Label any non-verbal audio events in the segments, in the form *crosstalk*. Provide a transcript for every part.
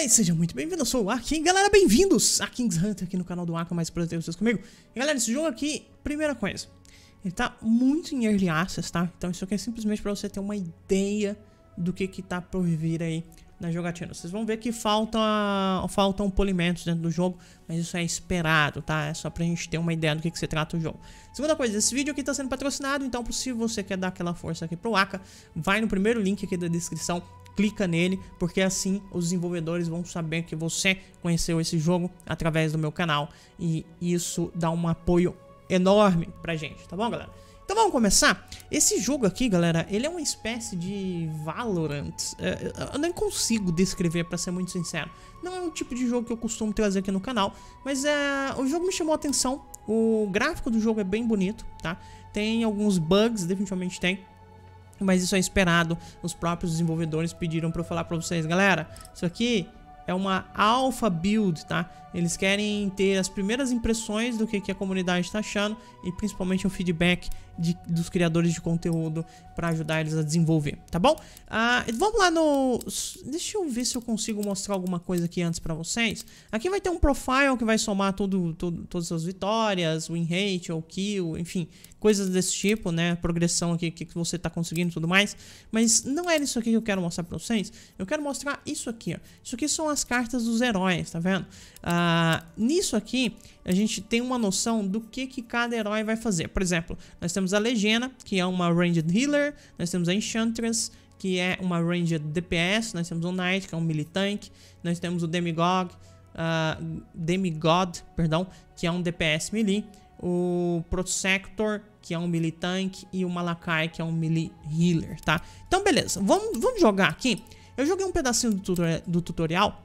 Fala aí, seja muito bem-vindo, eu sou o Arkin. Galera, bem-vindos a Kings Hunter aqui no canal do Arca, mais prazer ter vocês comigo. E, galera, esse jogo aqui, primeira coisa, ele tá muito em early access, tá? Então isso aqui é simplesmente pra você ter uma ideia do que que tá por vir aí na jogatina. Vocês vão ver que falta, faltam polimentos dentro do jogo, mas isso é esperado, tá? É só pra gente ter uma ideia do que, que se trata o jogo. Segunda coisa, esse vídeo aqui tá sendo patrocinado, então se você quer dar aquela força aqui pro Aka, vai no primeiro link aqui da descrição clica nele, porque assim os desenvolvedores vão saber que você conheceu esse jogo através do meu canal e isso dá um apoio enorme pra gente, tá bom, galera? Então vamos começar? Esse jogo aqui, galera, ele é uma espécie de Valorant. É, é, eu nem consigo descrever, para ser muito sincero. Não é um tipo de jogo que eu costumo trazer aqui no canal, mas é... o jogo me chamou a atenção. O gráfico do jogo é bem bonito, tá? Tem alguns bugs, definitivamente tem. Mas isso é esperado. Os próprios desenvolvedores pediram para eu falar para vocês, galera, isso aqui é uma alpha build, tá? Eles querem ter as primeiras impressões do que, que a comunidade está achando e principalmente um feedback de, dos criadores de conteúdo para ajudar eles a desenvolver, tá bom? Ah, vamos lá no... Deixa eu ver se eu consigo mostrar alguma coisa aqui antes para vocês. Aqui vai ter um profile que vai somar tudo, tudo, todas as vitórias, win rate ou kill, enfim, coisas desse tipo, né? Progressão aqui que você está conseguindo e tudo mais. Mas não era isso aqui que eu quero mostrar para vocês. Eu quero mostrar isso aqui, ó. Isso aqui são as cartas dos heróis, tá vendo? Ah, ah, nisso aqui, a gente tem uma noção do que, que cada herói vai fazer. Por exemplo, nós temos a Legena, que é uma Ranged Healer, nós temos a Enchantress, que é uma Ranged DPS, nós temos o Knight, que é um Militank, nós temos o Demigod, uh, Demigod, perdão, que é um DPS melee, o Protector, que é um melee tank, e o Malakai, que é um melee healer, tá? Então, beleza, vamos, vamos jogar aqui. Eu joguei um pedacinho do, do tutorial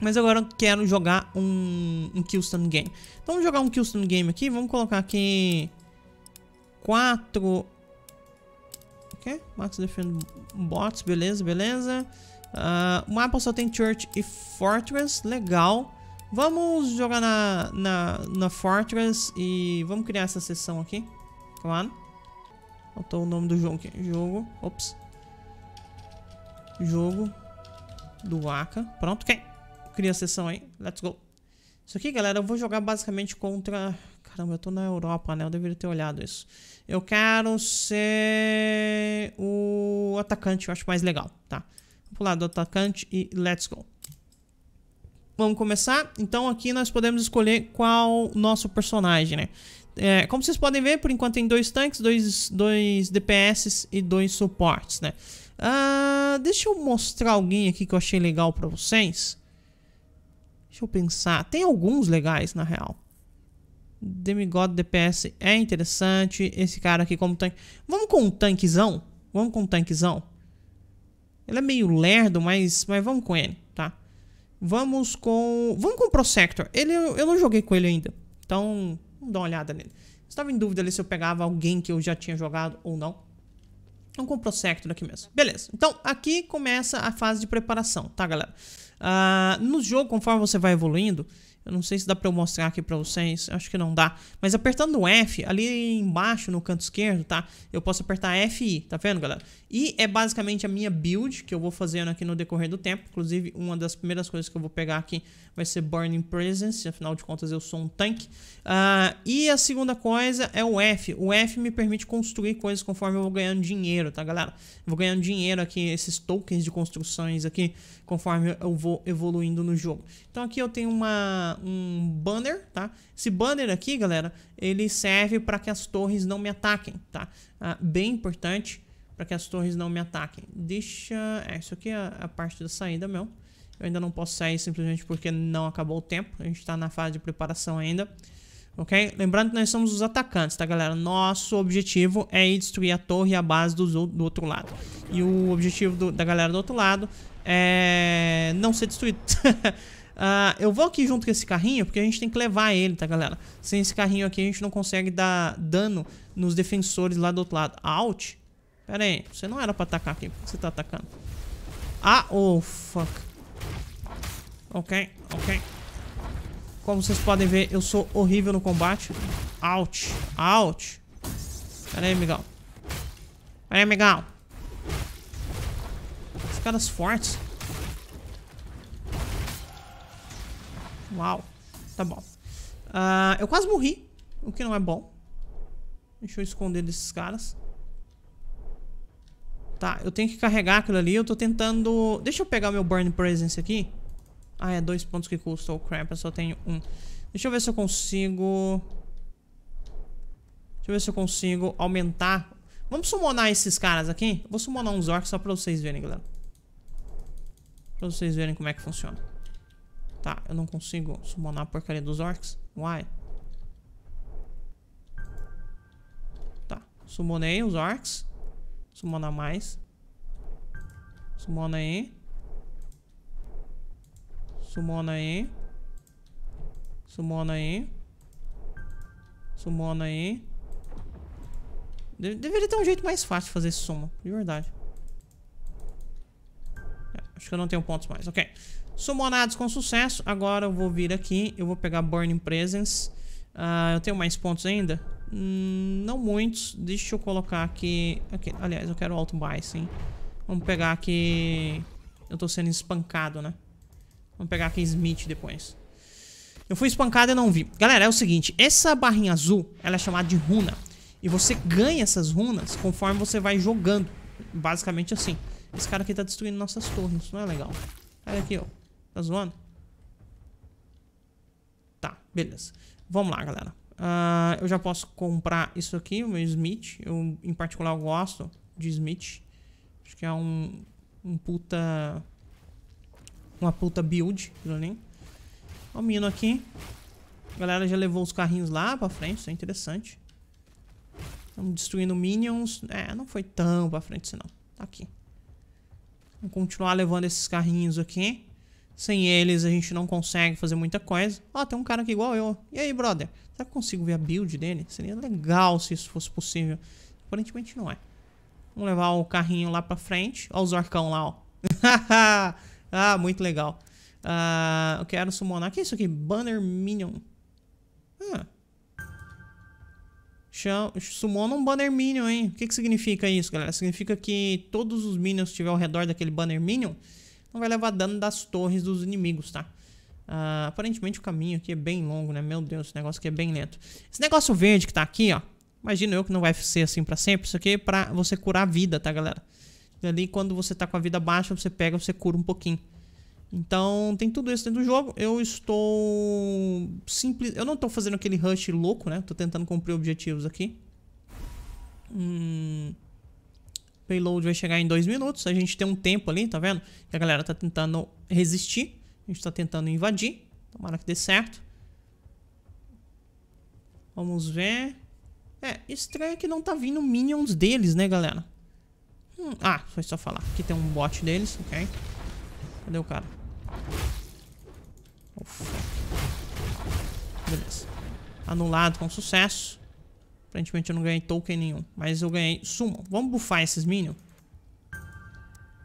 mas agora eu quero jogar um, um Killstone Game. Então vamos jogar um Killstone Game aqui. Vamos colocar aqui... quatro. O quê? Max Defend Bots. Beleza, beleza. Uh, o mapa só tem Church e Fortress. Legal. Vamos jogar na, na, na Fortress e vamos criar essa sessão aqui. Claro. Faltou o nome do jogo aqui. Jogo. Ops. Jogo do Aka. Pronto, ok. Cria a sessão aí. Let's go. Isso aqui, galera, eu vou jogar basicamente contra... Caramba, eu tô na Europa, né? Eu deveria ter olhado isso. Eu quero ser o atacante, eu acho mais legal, tá? Vou pular do atacante e let's go. Vamos começar? Então aqui nós podemos escolher qual nosso personagem, né? É, como vocês podem ver, por enquanto tem dois tanques, dois, dois DPS e dois suportes, né? Uh, deixa eu mostrar alguém aqui que eu achei legal pra vocês. Deixa eu pensar. Tem alguns legais, na real. Demigod DPS é interessante. Esse cara aqui como tanque... Vamos com um tanquezão? Vamos com um tanquezão? Ele é meio lerdo, mas, mas vamos com ele, tá? Vamos com... Vamos com o Prosector. Ele, eu não joguei com ele ainda. Então, vamos dar uma olhada nele. Estava em dúvida ali se eu pegava alguém que eu já tinha jogado ou não não comprar o Sector aqui mesmo. Beleza. Então, aqui começa a fase de preparação, tá, galera? Uh, no jogo, conforme você vai evoluindo, eu não sei se dá para eu mostrar aqui para vocês, acho que não dá. Mas apertando F, ali embaixo no canto esquerdo, tá? Eu posso apertar I, tá vendo, galera? E é basicamente a minha build que eu vou fazendo aqui no decorrer do tempo. Inclusive, uma das primeiras coisas que eu vou pegar aqui vai ser Burning Presence, afinal de contas eu sou um tanque. Uh, e a segunda coisa é o F. O F me permite construir coisas conforme eu vou ganhando dinheiro, tá, galera? Eu vou ganhando dinheiro aqui, esses tokens de construções aqui conforme eu vou evoluindo no jogo. Então aqui eu tenho uma, um banner, tá? Esse banner aqui, galera, ele serve para que as torres não me ataquem, tá? Ah, bem importante para que as torres não me ataquem. Deixa... É, isso aqui é a, parte da saída meu. Eu ainda não posso sair simplesmente porque não acabou o tempo. A gente está na fase de preparação ainda ok? Lembrando que nós somos os atacantes, tá, galera? Nosso objetivo é ir destruir a torre e a base do, do outro lado. E o objetivo do, da galera do outro lado é não ser destruído. uh, *laughs* eu vou aqui junto com esse carrinho, porque a gente tem que levar ele, tá, galera? Sem esse carrinho aqui, a gente não consegue dar dano nos defensores lá do outro lado. Alt? Pera aí, você não era pra atacar aqui. Por que você tá atacando? Ah, oh, fuck. Ok, ok. Como vocês podem ver, eu sou horrível no combate. Out. Out. Pera aí, amigão. Pera aí, amigão. Os caras fortes. Uau. Tá bom. Uh, eu quase morri, o que não é bom. Deixa eu esconder desses caras. Tá, eu tenho que carregar aquilo ali. Eu tô tentando... Deixa eu pegar meu Burn Presence aqui. Ah, é dois pontos que custou o crap. Eu só tenho um. Deixa eu ver se eu consigo... Deixa eu ver se eu consigo aumentar. Vamos summonar esses caras aqui? Eu vou summonar uns orcs só pra vocês verem, galera. Pra vocês verem como é que funciona. Tá, eu não consigo summonar a porcaria dos orcs. Why? Tá, summonei os orcs. Summonar mais. Summona aí. Sumona aí. Sumona aí. Sumona aí. De deveria ter um jeito mais fácil de fazer esse sumo, de verdade. É, acho que eu não tenho pontos mais, ok. Sumonados com sucesso. Agora eu vou vir aqui, eu vou pegar Burning Presence. Uh, eu tenho mais pontos ainda? Hum, não muitos. Deixa eu colocar aqui... aqui. Aliás, eu quero auto-buy, sim. Vamos pegar aqui... Eu tô sendo espancado, né? Vamos pegar aqui Smith depois. Eu fui espancado e não vi. Galera, é o seguinte. Essa barrinha azul, ela é chamada de runa. E você ganha essas runas conforme você vai jogando. Basicamente assim. Esse cara aqui tá destruindo nossas torres. Isso não é legal. Olha aqui, ó. Tá zoando? Tá, beleza. Vamos lá, galera. Uh, eu já posso comprar isso aqui, o meu Smith. Eu, em particular, eu gosto de Smith. Acho que é um, um puta uma puta build, nem. Ó o mino aqui. A galera já levou os carrinhos lá pra frente, isso é interessante. Estamos destruindo minions. É, não foi tão pra frente senão. Assim, tá aqui. Vamos continuar levando esses carrinhos aqui. Sem eles a gente não consegue fazer muita coisa. Ó, tem um cara aqui igual eu. E aí, brother? Será que eu consigo ver a build dele? Seria legal se isso fosse possível. Aparentemente não é. Vamos levar o carrinho lá pra frente. Ó os orcão lá, ó. *laughs* Ah, muito legal. Ah, eu quero summonar. O que é isso aqui? Banner Minion. Ah. summona um Banner Minion, hein? O que, que significa isso, galera? Significa que todos os Minions que estiver ao redor daquele Banner Minion não vai levar dano das torres dos inimigos, tá? Ah, aparentemente o caminho aqui é bem longo, né? Meu Deus, esse negócio aqui é bem lento. Esse negócio verde que tá aqui, ó. Imagino eu que não vai ser assim pra sempre. Isso aqui é pra você curar a vida, tá, galera? E ali quando você tá com a vida baixa, você pega, você cura um pouquinho. Então tem tudo isso dentro do jogo. Eu estou simples, eu não estou fazendo aquele rush louco, né? Tô tentando cumprir objetivos aqui. Hum... Payload vai chegar em dois minutos. A gente tem um tempo ali, tá vendo? a galera tá tentando resistir. A gente tá tentando invadir. Tomara que dê certo. Vamos ver. É, estranho que não tá vindo minions deles, né, galera? Hum, ah, foi só falar. Aqui tem um bot deles, ok. Cadê o cara? Oh, Beleza. Anulado com sucesso. Aparentemente eu não ganhei token nenhum. Mas eu ganhei sumo. Vamos bufar esses minions?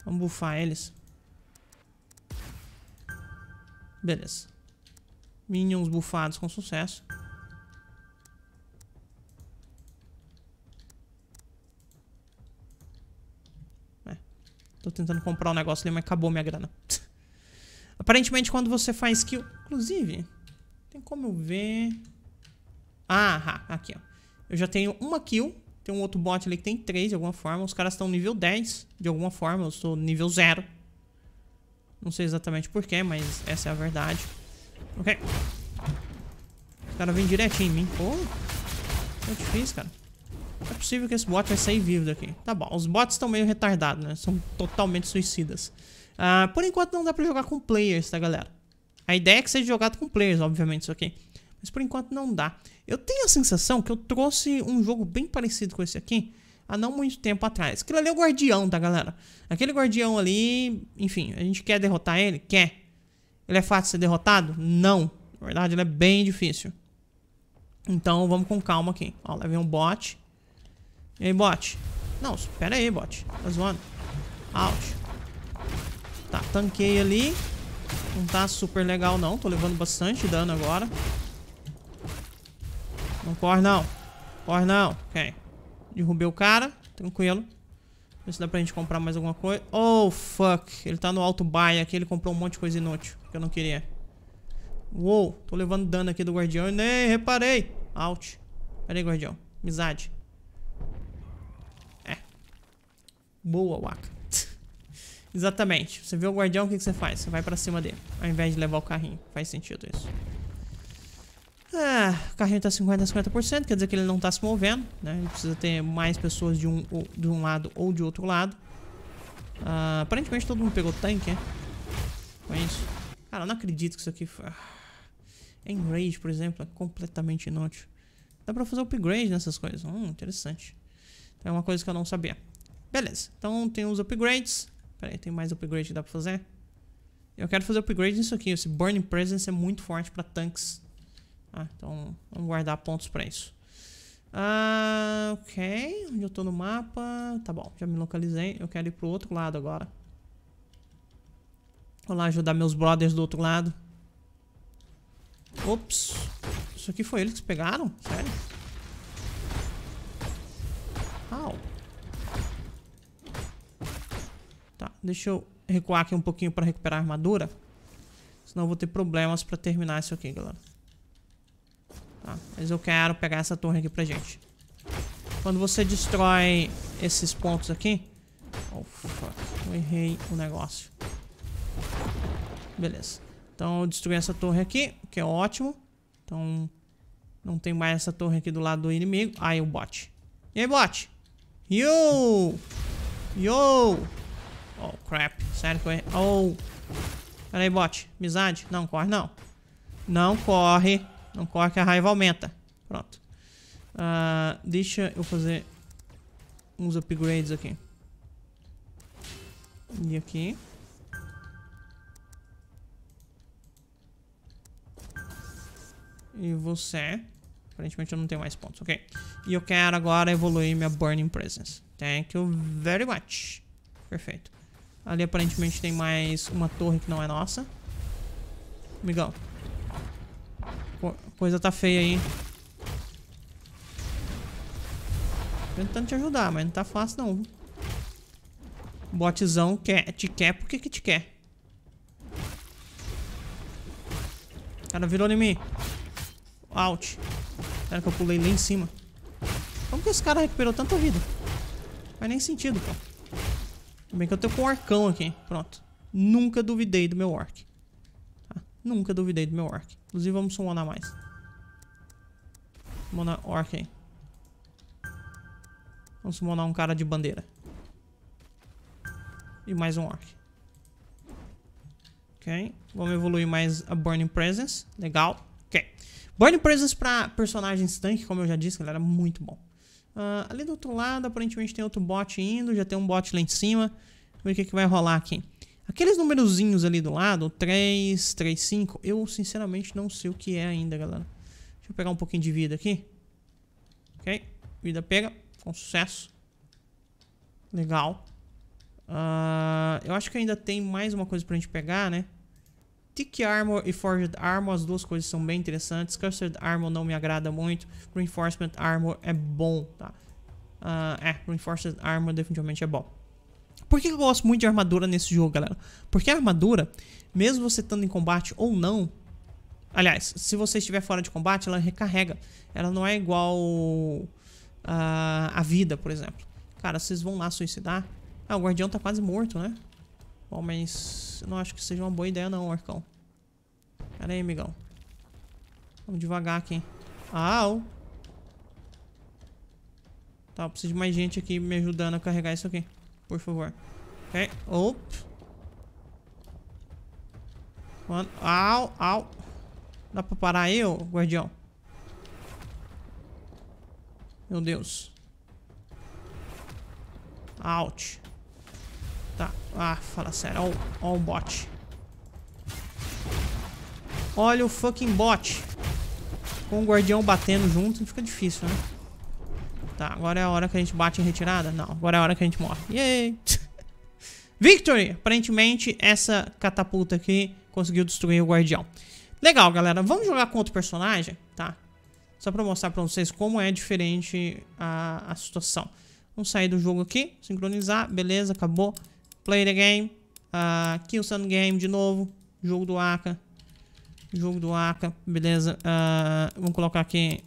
Vamos bufar eles. Beleza. Minions bufados com sucesso. Tô tentando comprar um negócio ali, mas acabou minha grana. *laughs* Aparentemente, quando você faz kill, Inclusive, tem como eu ver... Ah, aqui, ó. Eu já tenho uma kill. Tem um outro bot ali que tem três, de alguma forma. Os caras estão nível 10, de alguma forma. Eu estou nível 0. Não sei exatamente porquê, mas essa é a verdade. Ok. Os caras vêm direto em mim. Pô, é difícil, cara possível que esse bot vai sair vivo daqui. Tá bom, os bots estão meio retardados, né? São totalmente suicidas. Ah, por enquanto não dá pra jogar com players, tá, galera? A ideia é que seja jogado com players, obviamente, isso aqui. Mas por enquanto não dá. Eu tenho a sensação que eu trouxe um jogo bem parecido com esse aqui há não muito tempo atrás. Aquilo ali é o guardião, tá, galera? Aquele guardião ali, enfim, a gente quer derrotar ele? Quer. Ele é fácil de ser derrotado? Não. Na verdade, ele é bem difícil. Então, vamos com calma aqui. Ó, levei um bot. Ei, bot. Não, pera aí, bot. Tá zoando. Out. Tá, tanquei ali. Não tá super legal, não. Tô levando bastante dano agora. Não corre, não. Corre, não. Ok. Derrubei o cara. Tranquilo. Ver se dá pra gente comprar mais alguma coisa. Oh, fuck. Ele tá no alto buy aqui. Ele comprou um monte de coisa inútil que eu não queria. Uou. Tô levando dano aqui do guardião e nem reparei. Out. Pera aí, guardião. Amizade. Boa, Waka. *laughs* Exatamente. Você vê o guardião, o que, que você faz? Você vai pra cima dele, ao invés de levar o carrinho. Faz sentido isso. Ah, o carrinho tá 50% a 50%, quer dizer que ele não tá se movendo, né? Ele precisa ter mais pessoas de um, de um lado ou de outro lado. Ah, aparentemente todo mundo pegou tanque, é? Com isso. Cara, eu não acredito que isso aqui... Foi... Ah, Enrage, por exemplo, é completamente inútil. Dá pra fazer upgrade nessas coisas. Hum, interessante. Então, é uma coisa que eu não sabia. Beleza. Então tem os upgrades. Pera aí, tem mais upgrade que dá pra fazer? Eu quero fazer upgrade nisso aqui. Esse Burning Presence é muito forte pra tanques. Ah, então vamos guardar pontos pra isso. Ah, ok. Onde eu tô no mapa? Tá bom, já me localizei. Eu quero ir pro outro lado agora. Vou lá ajudar meus brothers do outro lado. Ops. Isso aqui foi eles que pegaram? Sério? Deixa eu recuar aqui um pouquinho para recuperar a armadura. Senão eu vou ter problemas para terminar isso aqui, galera. Tá, mas eu quero pegar essa torre aqui pra gente. Quando você destrói esses pontos aqui... Oh, fuck. Eu errei o negócio. Beleza. Então eu destruí essa torre aqui, que é ótimo. Então não tem mais essa torre aqui do lado do inimigo. Aí o bot. E aí, bot? Yo! Yo! Oh, crap. Sério que eu... Oh. Pera aí, bot. Amizade. Não, corre não. Não corre. Não corre que a raiva aumenta. Pronto. Uh, deixa eu fazer uns upgrades aqui. E aqui. E você. Aparentemente eu não tenho mais pontos, ok. E eu quero agora evoluir minha Burning Presence. Thank you very much. Perfeito. Ali aparentemente tem mais uma torre que não é nossa. Amigão. Co coisa tá feia aí. Tentando te ajudar, mas não tá fácil não. Botzão quer, te quer porque que te quer. O cara virou em mim. Out. Cara que eu pulei lá em cima. Como que esse cara recuperou tanta vida? Faz nem sentido, pô bem que eu tô com um arcão aqui. Pronto. Nunca duvidei do meu orc. Tá? Nunca duvidei do meu orc. Inclusive, vamos summonar mais. Summonar orc aí. Vamos summonar um cara de bandeira. E mais um orc. Ok. Vamos evoluir mais a Burning Presence. Legal. Ok. Burning Presence pra personagens tanque, como eu já disse, galera, é muito bom. Uh, ali do outro lado, aparentemente tem outro bot indo, já tem um bot lá em cima. Vamos ver o que, que vai rolar aqui. Aqueles númerozinhos ali do lado, 3, 3, 5, eu sinceramente não sei o que é ainda, galera. Deixa eu pegar um pouquinho de vida aqui. Ok, vida pega, com sucesso. Legal. Uh, eu acho que ainda tem mais uma coisa pra gente pegar, né? Tick Armor e Forged Armor, as duas coisas são bem interessantes. Cursed Armor não me agrada muito. Reinforcement Armor é bom, tá? Uh, é, Reinforced Armor definitivamente é bom. Por que eu gosto muito de armadura nesse jogo, galera? Porque a armadura, mesmo você estando em combate ou não... Aliás, se você estiver fora de combate, ela recarrega. Ela não é igual uh, a vida, por exemplo. Cara, vocês vão lá suicidar. Ah, o guardião tá quase morto, né? Bom, mas eu não acho que seja uma boa ideia não, Arcão. Pera aí, amigão. Vamos devagar aqui. Au! Tá, eu preciso de mais gente aqui me ajudando a carregar isso aqui. Por favor. Ok. Op. Mano. Au, au. Dá pra parar aí, ô guardião? Meu Deus. Out. Tá. Ah, fala sério. Ó, ó o bot. Olha o fucking bot. Com o guardião batendo junto, fica difícil, né? Tá, agora é a hora que a gente bate em retirada? Não, agora é a hora que a gente morre. Yay! *laughs* Victory! Aparentemente, essa catapulta aqui conseguiu destruir o guardião. Legal, galera. Vamos jogar com outro personagem, tá? Só pra mostrar pra vocês como é diferente a, a situação. Vamos sair do jogo aqui, sincronizar, beleza, acabou. Play the game. Uh, ah, kill Sun game de novo. Jogo do Aka. Jogo do Aka. Beleza. Uh, vamos colocar aqui.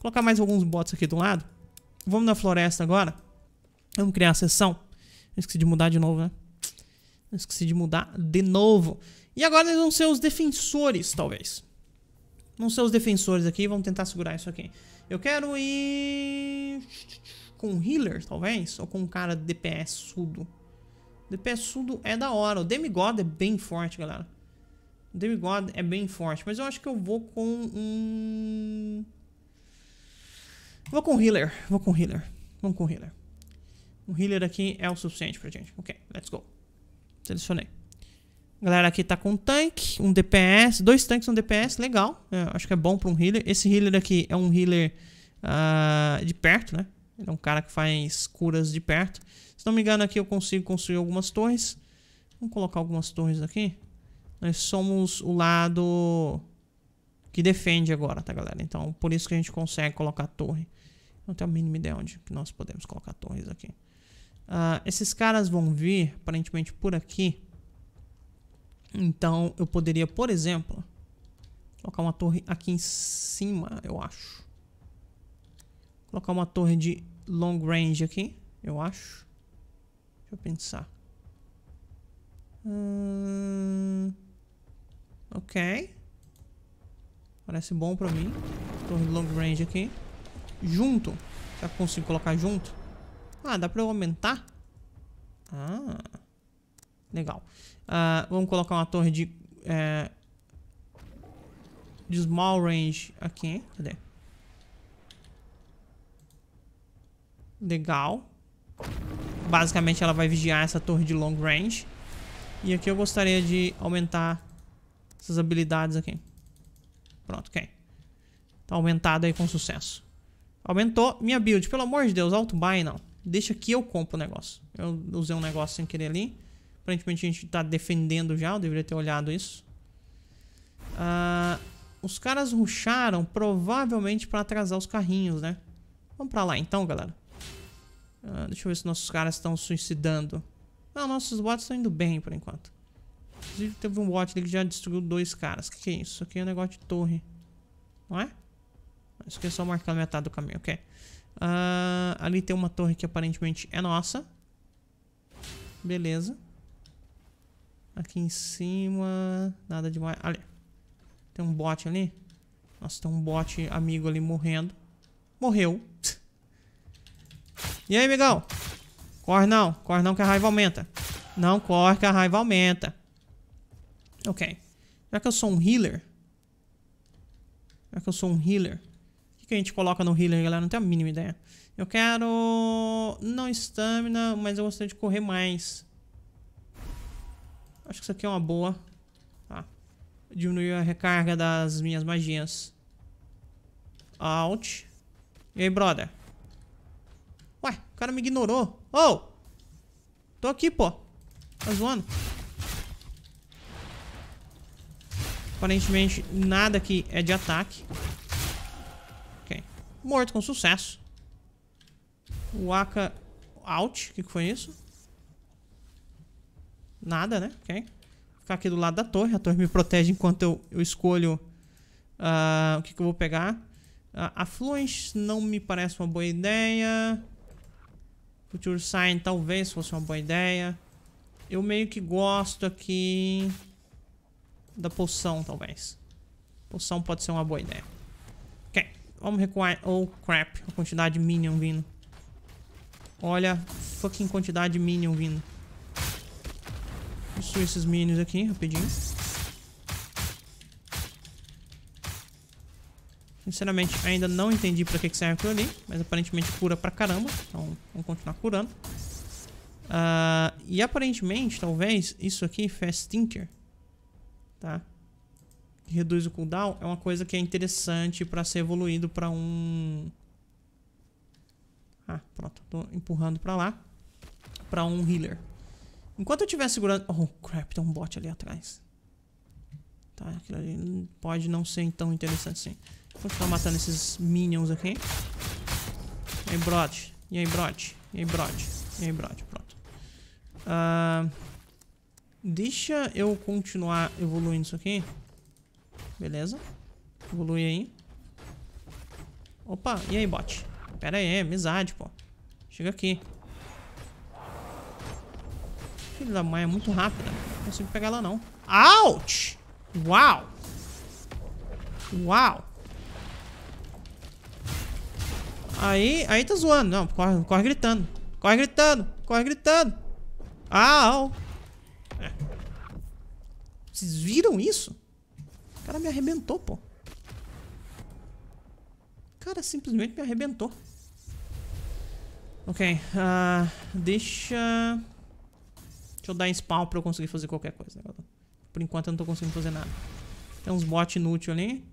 Colocar mais alguns bots aqui do lado. Vamos na floresta agora. Vamos criar a sessão. esqueci de mudar de novo, né? esqueci de mudar de novo. E agora eles vão ser os defensores, talvez. Vão ser os defensores aqui. Vamos tentar segurar isso aqui. Eu quero ir... Com um healer, talvez. Ou com um cara de DPS sudo sudo é da hora. O Demigod é bem forte, galera. O Demigod é bem forte. Mas eu acho que eu vou com um... Vou com Healer. Vou com Healer. Vamos com Healer. Um Healer aqui é o suficiente pra gente. Ok, let's go. Selecionei. A galera aqui tá com um tanque, um DPS, dois tanques um DPS, legal. É, acho que é bom pra um healer. Esse healer aqui é um healer uh, de perto, né? Ele é um cara que faz curas de perto. Se não me engano, aqui eu consigo construir algumas torres. Vamos colocar algumas torres aqui. Nós somos o lado que defende agora, tá, galera? Então, por isso que a gente consegue colocar torre. Não tenho a mínima ideia onde nós podemos colocar torres aqui. Uh, esses caras vão vir, aparentemente, por aqui. Então, eu poderia, por exemplo, colocar uma torre aqui em cima, eu acho. Colocar uma torre de long range aqui, eu acho. Deixa eu pensar. Hum... Ok. Parece bom pra mim. Torre de long range aqui. Junto. Será que eu consigo colocar junto? Ah, dá pra eu aumentar? Ah. Legal. Uh, vamos colocar uma torre de... É, de small range aqui. Cadê? Legal. Basicamente ela vai vigiar essa torre de long range. E aqui eu gostaria de aumentar essas habilidades aqui. Pronto, ok. Tá aumentado aí com sucesso. Aumentou minha build. Pelo amor de Deus, auto buy não. Deixa que eu compro o negócio. Eu usei um negócio sem querer ali. Aparentemente a gente tá defendendo já. Eu deveria ter olhado isso. Ah, os caras ruxaram provavelmente pra atrasar os carrinhos, né? Vamos pra lá então, galera. Ah, deixa eu ver se nossos caras estão suicidando. Não, nossos bots estão indo bem por enquanto. Inclusive teve um bot ali que já destruiu dois caras. O que, que, é isso? Isso aqui é um negócio de torre. Não é? Isso aqui é só marcar metade do caminho, ok. Uh, ali tem uma torre que aparentemente é nossa. Beleza. Aqui em cima... Nada demais. Ali. Tem um bot ali. Nossa, tem um bot amigo ali morrendo. Morreu. *laughs* E aí, amigão? Corre não, corre não que a raiva aumenta. Não corre que a raiva aumenta. Ok. Já que eu sou um healer. Já que eu sou um healer. O que, a gente coloca no healer, galera? Não tenho a mínima ideia. Eu quero. Não estamina, mas eu gostaria de correr mais. Acho que isso aqui é uma boa. Tá. Diminuir a recarga das minhas magias. Out. E aí, brother? cara me ignorou. Oh, tô aqui, pô. Tá zoando. Aparentemente, nada aqui é de ataque. Ok. Morto com sucesso. Waka out. O que, que foi isso? Nada, né? Ok. ficar aqui do lado da torre. A torre me protege enquanto eu, eu escolho uh, o que, que eu vou pegar. Uh, ah, afluence não me parece uma boa ideia. Future Sign talvez fosse uma boa ideia. Eu meio que gosto aqui da poção, talvez. Poção pode ser uma boa ideia. Ok, vamos recuar. Oh, crap. A quantidade de minion vindo. Olha fucking quantidade de minion vindo. Destruir esses minions aqui, rapidinho. Sinceramente, ainda não entendi pra que, que serve aquilo ali, mas aparentemente cura pra caramba, então vamos continuar curando. Uh, e aparentemente, talvez, isso aqui, Fast Tinker, tá? Que reduz o cooldown, é uma coisa que é interessante pra ser evoluído pra um... Ah, pronto, tô empurrando pra lá, pra um healer. Enquanto eu estiver segurando... Oh, crap, tem um bot ali atrás. Tá, aquilo ali pode não ser tão interessante assim. Vou continuar matando esses minions aqui. E aí, brot. E aí, brot, E aí, brot. E aí, brot. Pronto. Uh, deixa eu continuar evoluindo isso aqui. Beleza. Evolui aí. Opa, e aí, bot? Pera aí, amizade, pô. Chega aqui. Filho da mãe, é muito rápida. Não consigo pegar ela, não. Ouch! Uau! Uau! Aí, aí tá zoando. Não, corre, corre gritando. Corre gritando. Corre gritando. Au. É. Vocês viram isso? O cara me arrebentou, pô. O cara simplesmente me arrebentou. Ok. Uh, deixa... Deixa eu dar em spawn pra eu conseguir fazer qualquer coisa. Né, Por enquanto eu não tô conseguindo fazer nada. Tem uns bots inúteis ali.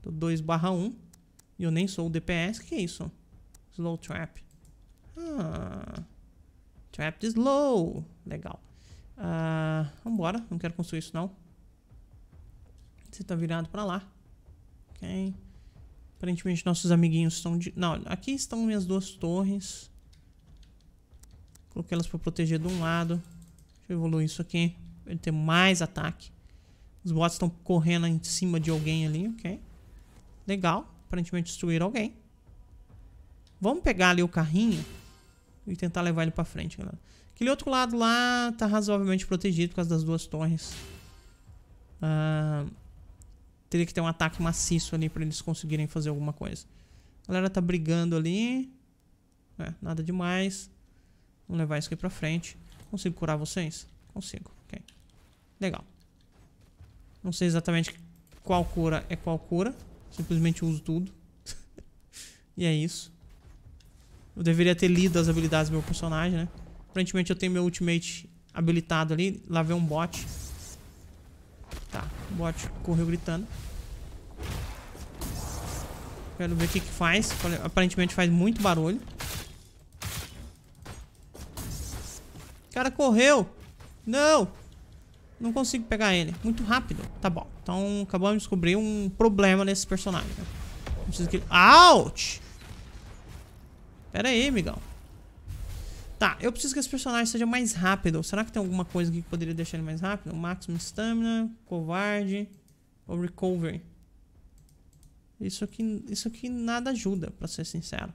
Tô 2 barra 1. E eu nem sou o DPS, que é isso? Slow Trap. Ah, trap de Slow. Legal. Ah, vambora, não quero construir isso não. Você tá virado pra lá. Ok. Aparentemente nossos amiguinhos estão de... Não, aqui estão minhas duas torres. Coloquei elas pra proteger de um lado. Deixa eu evoluir isso aqui. Pra ele ter mais ataque. Os bots estão correndo em cima de alguém ali, ok. Legal. Aparentemente destruir alguém. Vamos pegar ali o carrinho e tentar levar ele pra frente, galera. Aquele outro lado lá tá razoavelmente protegido por causa das duas torres. Ah, teria que ter um ataque maciço ali pra eles conseguirem fazer alguma coisa. A galera tá brigando ali. É, nada demais. Vamos levar isso aqui pra frente. Consigo curar vocês? Consigo, ok. Legal. Não sei exatamente qual cura é qual cura. Simplesmente uso tudo. *laughs* e é isso. Eu deveria ter lido as habilidades do meu personagem, né? Aparentemente eu tenho meu ultimate habilitado ali. Lá vem um bot. Tá, o bot correu gritando. Quero ver o que, que faz. Aparentemente faz muito barulho. O cara correu! Não! Não consigo pegar ele. Muito rápido. Tá bom. Então, acabamos de descobrir um problema nesse personagem. Né? Preciso que Ouch! Pera aí, amigão. Tá, eu preciso que esse personagem seja mais rápido. Será que tem alguma coisa aqui que poderia deixar ele mais rápido? Maximum Stamina, Covarde ou Recovery. Isso aqui, isso aqui nada ajuda, pra ser sincero.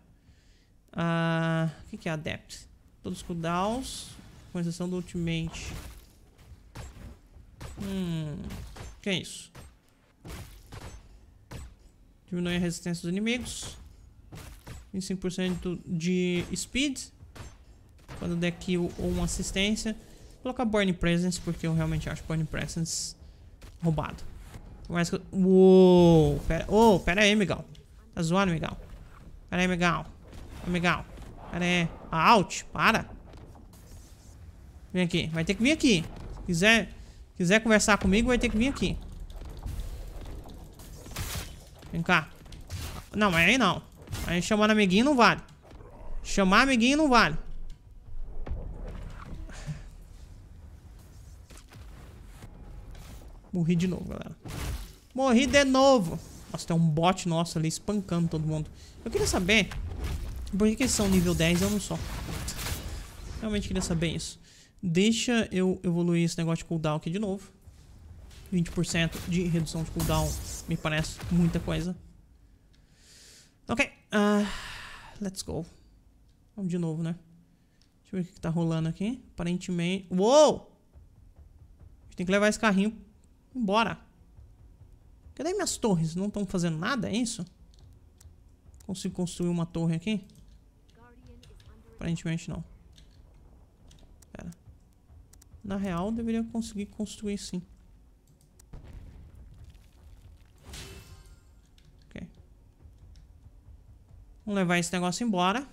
Ah, o que, que é Adept? Todos os cooldowns, com exceção do Ultimate... Hum... Que é isso? Diminui a resistência dos inimigos. 25% de speed. Quando der kill ou uma assistência. Vou colocar Burn Presence, porque eu realmente acho Burn Presence roubado. mais que eu... Uou! Pera... Oh, pera aí, amigão. Tá zoando, amigão. Pera aí, amigão. Amigão. Pera aí. Ah, out, para. Vem aqui. Vai ter que vir aqui. Se quiser Quiser conversar comigo, vai ter que vir aqui. Vem cá. Não, aí não. Aí chamando amiguinho não vale. Chamar amiguinho não vale. Morri de novo, galera. Morri de novo. Nossa, tem um bot nosso ali espancando todo mundo. Eu queria saber por que, que eles são nível 10 e eu não só. Realmente queria saber isso. Deixa eu evoluir esse negócio de cooldown aqui de novo. 20% de redução de cooldown me parece muita coisa. Ok. Uh, let's go. Vamos de novo, né? Deixa eu ver o que tá rolando aqui. Aparentemente... Uou! A gente tem que levar esse carrinho embora. Cadê minhas torres? Não estão fazendo nada, é isso? Consigo construir uma torre aqui? Aparentemente não. Na real, deveria conseguir construir sim. Ok. Vamos levar esse negócio embora.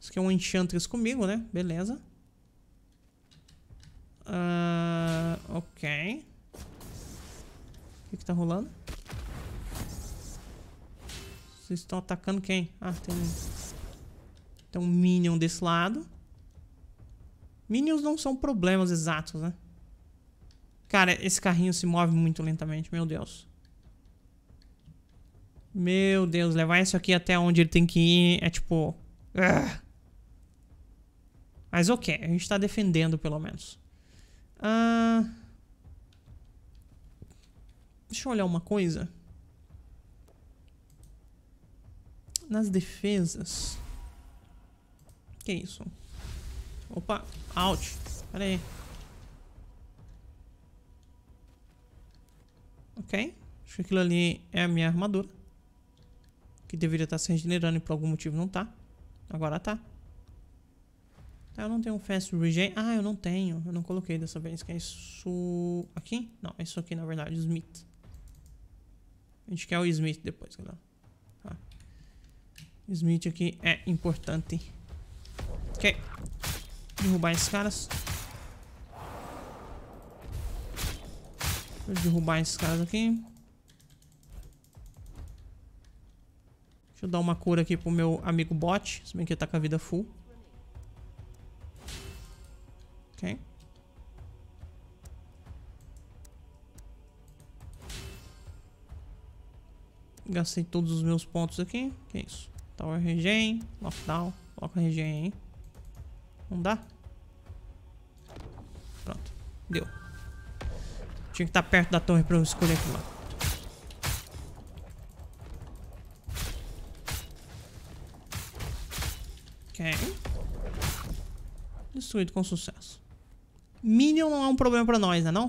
Isso aqui é um Enchantress comigo, né? Beleza. Uh, ok. O que, que tá rolando? Vocês estão atacando quem? Ah, tem um... Tem um Minion desse lado. Minions não são problemas exatos, né? Cara, esse carrinho se move muito lentamente, meu Deus. Meu Deus, levar isso aqui até onde ele tem que ir é tipo... Ugh. Ah. Mas ok, a gente tá defendendo pelo menos. Ah. Deixa eu olhar uma coisa. Nas defesas... Que isso? Opa, out. Pera aí. Ok. Acho que aquilo ali é a minha armadura. Que deveria estar se regenerando e por algum motivo não tá. Agora tá. tá eu não tenho um fast regen. Ah, eu não tenho. Eu não coloquei dessa vez. Que é isso aqui? Não, é isso aqui na verdade. O Smith. A gente quer o Smith depois, galera. Tá. Smith aqui é importante. Ok derrubar esses caras. Deixa eu derrubar esses caras aqui. Deixa eu dar uma cura aqui pro meu amigo bot. Se bem que ele tá com a vida full. Ok. Gastei todos os meus pontos aqui. Que isso? Tower Regen, Lockdown. Coloca Regen aí. Não dá? Pronto. Deu. Tinha que estar tá perto da torre pra eu escolher aquilo lá. Ok. Destruído com sucesso. Minion não é um problema pra nós, né não?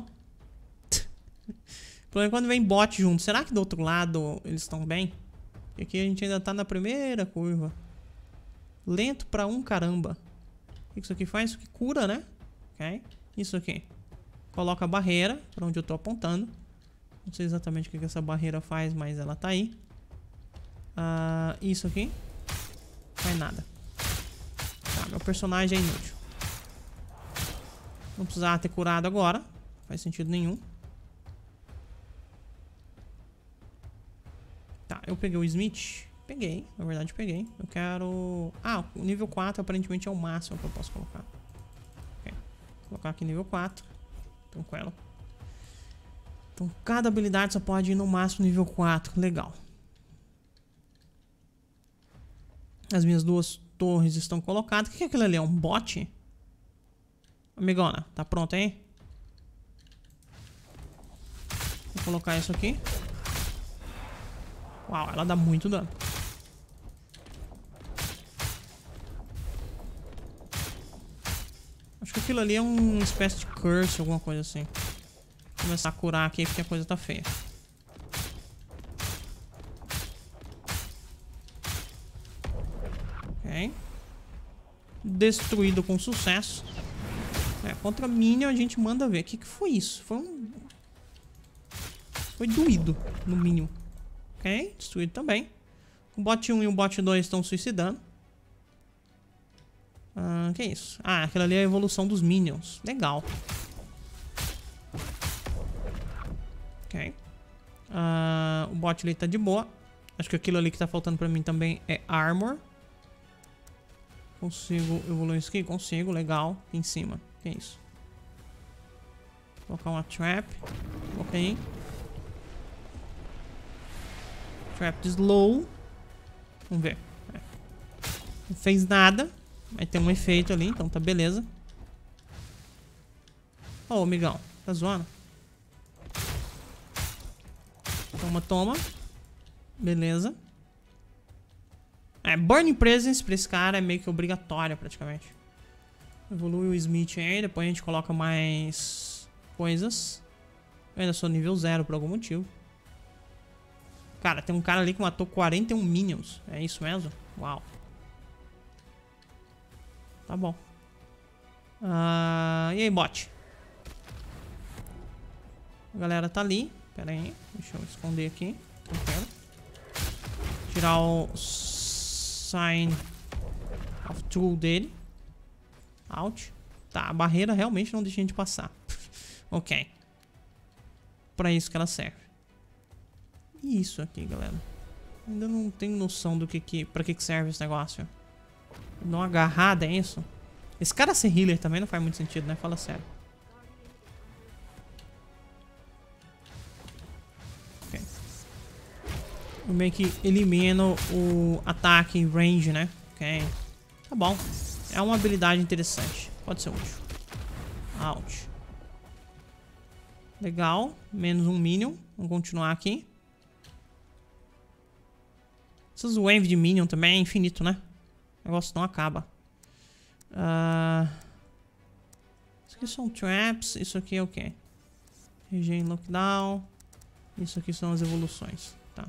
*laughs* o problema é quando vem bot junto. Será que do outro lado eles estão bem? E aqui a gente ainda tá na primeira curva. Lento pra um caramba. O que isso aqui faz? Isso aqui cura, né? Ok. Isso aqui. coloca a barreira para onde eu estou apontando. Não sei exatamente o que, que essa barreira faz, mas ela tá aí. Uh, isso aqui. Faz nada. Tá, meu personagem é inútil. Não precisava ter curado agora. Não faz sentido nenhum. Tá, eu peguei o Smith. Peguei, na verdade peguei. Eu quero... Ah, o nível 4 aparentemente é o máximo que eu posso colocar colocar aqui nível 4. Tranquilo. Então cada habilidade só pode ir no máximo nível 4. Legal. As minhas duas torres estão colocadas. O que é aquilo ali? É um bot? Amigona, tá pronto aí? Vou colocar isso aqui. Uau, ela dá muito dano. Acho que aquilo ali é uma espécie de curse, alguma coisa assim. Vou começar a curar aqui porque a coisa tá feia. Ok. Destruído com sucesso. É, contra Minion a gente manda ver. O que, que foi isso? Foi um... Foi doído no mínimo. Ok? Destruído também. O bot 1 e o bot 2 estão suicidando. Hum, que isso? Ah, aquela ali é a evolução dos Minions. Legal. Ok. Uh, o bot ali tá de boa. Acho que aquilo ali que tá faltando pra mim também é armor. Consigo evoluir isso aqui? Consigo, legal. Aqui em cima. Que é isso? Vou colocar uma trap. ok Trap slow. Vamos ver. É. Não fez nada. Mas tem um efeito ali, então tá beleza. Ô, oh, amigão. Tá zoando? Toma, toma. Beleza. É, Burning Presence pra esse cara é meio que obrigatória, praticamente. Evolui o Smith aí, depois a gente coloca mais coisas. Eu ainda sou nível zero por algum motivo. Cara, tem um cara ali que matou 41 minions. É isso mesmo? Uau. Tá bom. Ah, e aí, bot? A galera tá ali. Pera aí. Deixa eu esconder aqui. Tirar o sign of tool dele. Out. Tá, a barreira realmente não deixa a gente passar. *laughs* ok. Pra isso que ela serve. E isso aqui, galera. Ainda não tenho noção do que que... Pra que que serve esse negócio. Dá uma agarrada, é isso? Esse cara ser healer também não faz muito sentido, né? Fala sério. Ok. Eu meio que elimino o ataque em range, né? Ok. Tá bom. É uma habilidade interessante. Pode ser útil. Out. Legal. Menos um Minion. Vamos continuar aqui. Essas wave de Minion também é infinito, né? O negócio não acaba. Uh, isso aqui são traps. Isso aqui é o quê? Regen lockdown. Isso aqui são as evoluções. Tá.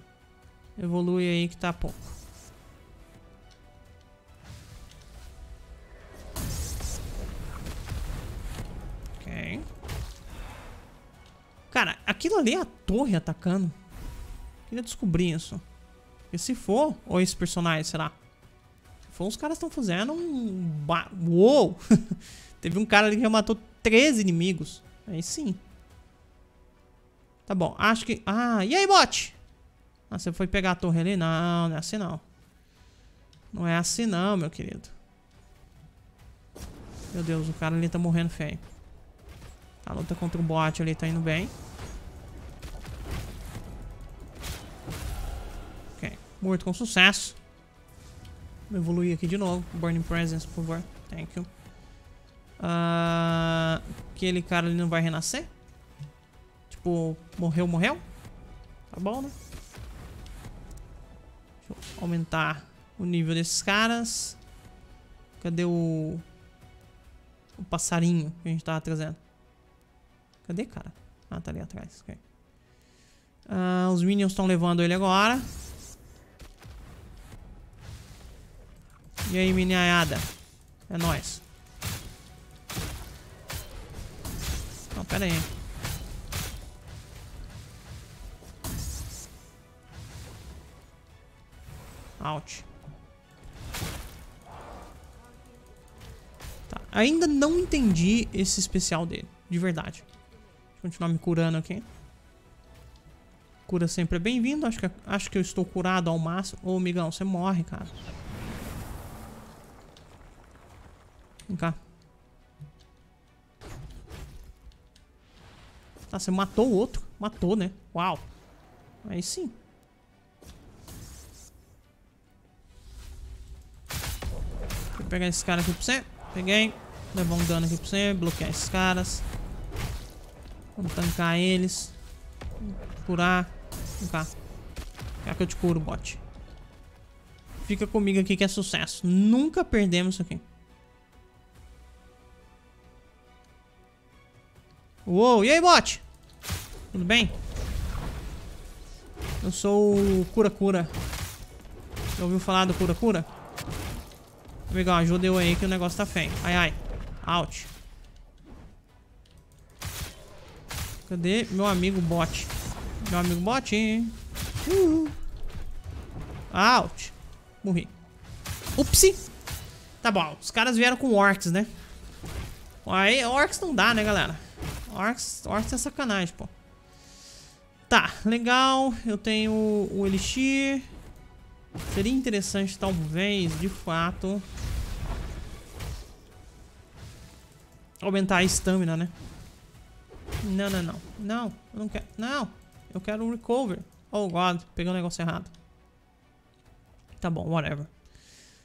Evolui aí que tá pouco. Ok. Cara, aquilo ali é a torre atacando. Queria descobrir isso. Porque se for, ou esse personagem, será? Foi uns caras estão fazendo um. Uou! *laughs* Teve um cara ali que matou 13 inimigos. Aí sim. Tá bom, acho que. Ah, e aí, bot? Ah, você foi pegar a torre ali? Não, não é assim não. Não é assim não, meu querido. Meu Deus, o cara ali tá morrendo feio. A luta contra o bot ali tá indo bem. Ok, morto com sucesso evoluir aqui de novo. Burning Presence, por favor. Thank you. Uh, aquele cara ali não vai renascer? Tipo, morreu, morreu? Tá bom, né? Deixa eu aumentar o nível desses caras. Cadê o... O passarinho que a gente tava trazendo? Cadê, cara? Ah, tá ali atrás. Okay. Uh, os minions estão levando ele agora. E aí, minhaiada? É nóis. Não, pera aí. Out. Tá, ainda não entendi esse especial dele, de verdade. Deixa eu continuar me curando aqui. Cura sempre é bem-vindo, acho que, é, acho que eu estou curado ao máximo. Ô, amigão, você morre, cara. Vem cá. Tá, você matou o outro. Matou, né? Uau. Aí sim. Vou pegar esse cara aqui pra você. Peguei. Levar um dano aqui pra você. Bloquear esses caras. Vamos tancar eles. Curar. Vem cá. Vem cá que eu te curo, bot. Fica comigo aqui que é sucesso. Nunca perdemos isso aqui. Uou, e aí, bot? Tudo bem? Eu sou o Cura Cura. Já ouviu falar do Cura Cura? Legal, ajuda eu aí que o negócio tá feio. Ai, ai. Out. Cadê meu amigo bot? Meu amigo bot, Uhul. Out. Morri. Upsi. Tá bom, os caras vieram com orcs, né? Aí, orcs não dá, né, galera? Orcs, Orcs é sacanagem, pô. Tá, legal. Eu tenho o Elixir. Seria interessante, talvez, de fato... Aumentar a estamina, né? Não, não, não. Não, eu não quero. Não, eu quero o recover. Oh, God. Peguei um negócio errado. Tá bom, whatever.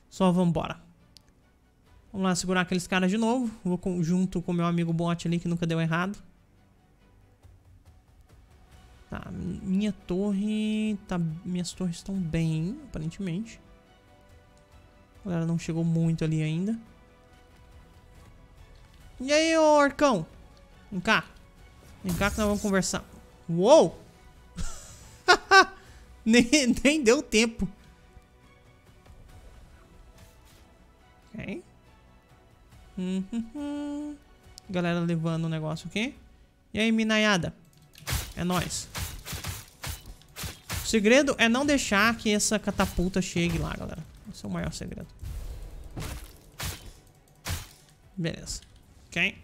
Só vambora. Vamos lá, segurar aqueles caras de novo. Vou com, junto com meu amigo bot ali que nunca deu errado. Tá, minha torre... Tá, minhas torres estão bem, aparentemente. A galera não chegou muito ali ainda. E aí, ô orcão? Vem cá. Vem cá que nós vamos conversar. Uou! *laughs* nem, nem deu tempo. Hum, hum, hum. Galera levando o negócio aqui. E aí, minaiada? É nóis. O segredo é não deixar que essa catapulta chegue lá, galera. Esse é o maior segredo. Beleza. Ok.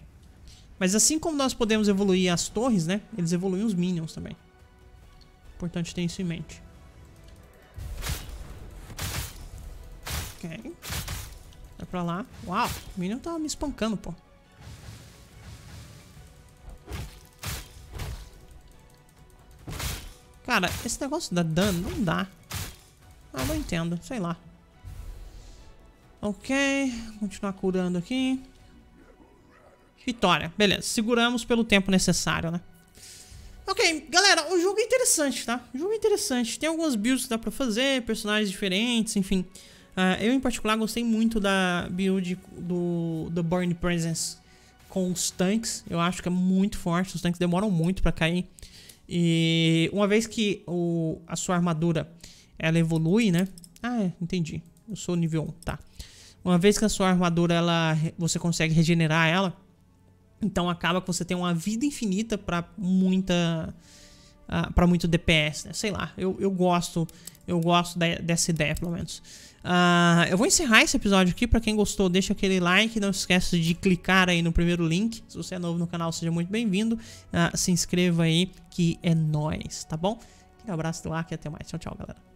Mas assim como nós podemos evoluir as torres, né? Eles evoluem os minions também. Importante ter isso em mente. É pra lá. Uau, o Minion tá me espancando, pô. Cara, esse negócio da dano não dá. Ah, não entendo. Sei lá. Ok. Continuar curando aqui. Vitória. Beleza. Seguramos pelo tempo necessário, né? Ok, galera, o jogo é interessante, tá? O jogo é interessante. Tem algumas builds que dá pra fazer, personagens diferentes, enfim... Uh, eu, em particular, gostei muito da build do, do Burn Presence com os tanques. Eu acho que é muito forte. Os tanques demoram muito para cair. E uma vez que o, a sua armadura ela evolui, né? Ah, é, entendi. Eu sou nível 1, tá. Uma vez que a sua armadura ela você consegue regenerar ela, então acaba que você tem uma vida infinita para muita ah, para muito DPS, né? Sei lá. Eu, eu gosto eu gosto dessa ideia, pelo menos. Uh, eu vou encerrar esse episódio aqui. Para quem gostou, deixa aquele like. Não esqueça de clicar aí no primeiro link. Se você é novo no canal, seja muito bem-vindo. Uh, se inscreva aí, que é nóis, tá bom? Um abraço do Ark e até mais. Tchau, tchau, galera.